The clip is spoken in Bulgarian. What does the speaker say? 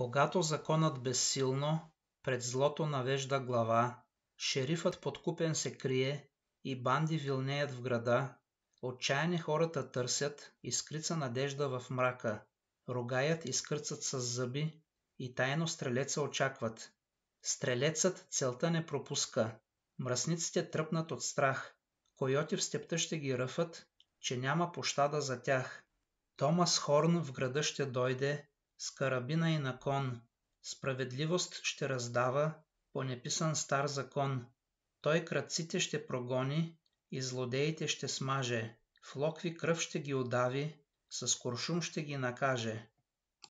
Когато законът безсилно пред злото навежда глава, шерифът подкупен се крие и банди вилнеят в града, отчаяни хората търсят искрица надежда в мрака, рогаят скърцат с зъби и тайно стрелеца очакват. Стрелецът целта не пропуска, мръсниците тръпнат от страх, койоти в степта ще ги ръфат, че няма пощада за тях. Томас Хорн в града ще дойде с карабина и на кон. Справедливост ще раздава по неписан стар закон. Той кръците ще прогони и злодеите ще смаже. В локви кръв ще ги удави, с куршум ще ги накаже.